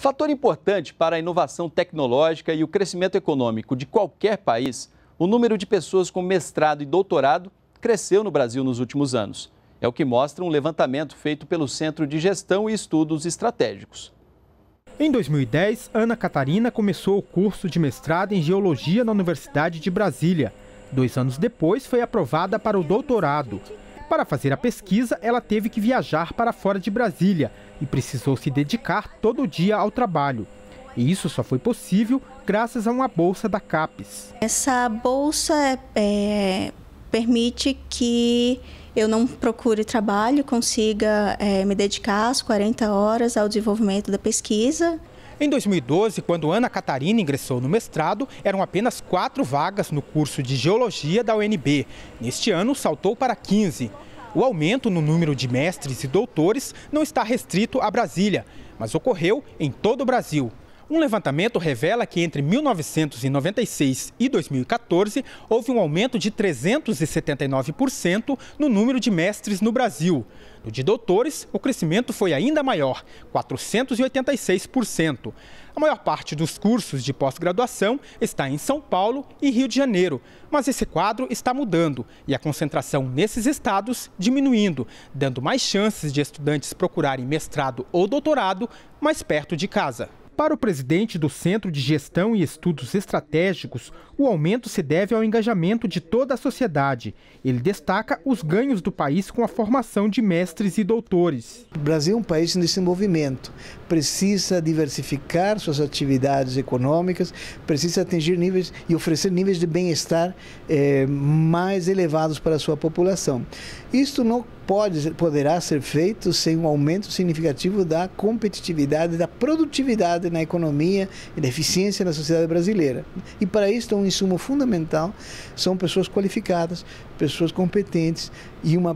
Fator importante para a inovação tecnológica e o crescimento econômico de qualquer país, o número de pessoas com mestrado e doutorado cresceu no Brasil nos últimos anos. É o que mostra um levantamento feito pelo Centro de Gestão e Estudos Estratégicos. Em 2010, Ana Catarina começou o curso de mestrado em Geologia na Universidade de Brasília. Dois anos depois, foi aprovada para o doutorado. Para fazer a pesquisa, ela teve que viajar para fora de Brasília e precisou se dedicar todo dia ao trabalho. E isso só foi possível graças a uma bolsa da CAPES. Essa bolsa é, é permite que eu não procure trabalho, consiga é, me dedicar as 40 horas ao desenvolvimento da pesquisa. Em 2012, quando Ana Catarina ingressou no mestrado, eram apenas quatro vagas no curso de Geologia da UNB. Neste ano, saltou para 15. O aumento no número de mestres e doutores não está restrito a Brasília, mas ocorreu em todo o Brasil. Um levantamento revela que entre 1996 e 2014 houve um aumento de 379% no número de mestres no Brasil. No de doutores, o crescimento foi ainda maior, 486%. A maior parte dos cursos de pós-graduação está em São Paulo e Rio de Janeiro, mas esse quadro está mudando e a concentração nesses estados diminuindo, dando mais chances de estudantes procurarem mestrado ou doutorado mais perto de casa. Para o presidente do Centro de Gestão e Estudos Estratégicos, o aumento se deve ao engajamento de toda a sociedade. Ele destaca os ganhos do país com a formação de mestres e doutores. O Brasil é um país em desenvolvimento, precisa diversificar suas atividades econômicas, precisa atingir níveis e oferecer níveis de bem-estar eh, mais elevados para a sua população. Isto não pode, poderá ser feito sem um aumento significativo da competitividade, da produtividade na economia e da eficiência na sociedade brasileira. E para isso, um insumo fundamental são pessoas qualificadas, pessoas competentes e uma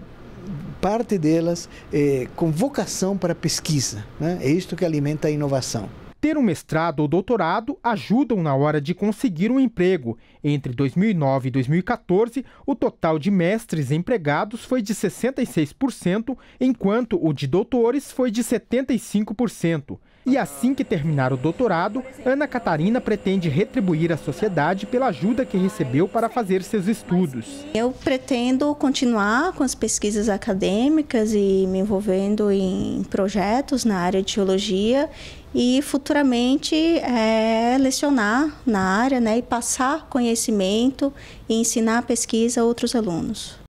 parte delas eh, com vocação para pesquisa. Né? É isto que alimenta a inovação ter um mestrado ou doutorado ajudam na hora de conseguir um emprego. Entre 2009 e 2014, o total de mestres empregados foi de 66%, enquanto o de doutores foi de 75%. E assim que terminar o doutorado, Ana Catarina pretende retribuir à sociedade pela ajuda que recebeu para fazer seus estudos. Eu pretendo continuar com as pesquisas acadêmicas e me envolvendo em projetos na área de geologia e futuramente é, lecionar na área né, e passar conhecimento e ensinar a pesquisa a outros alunos.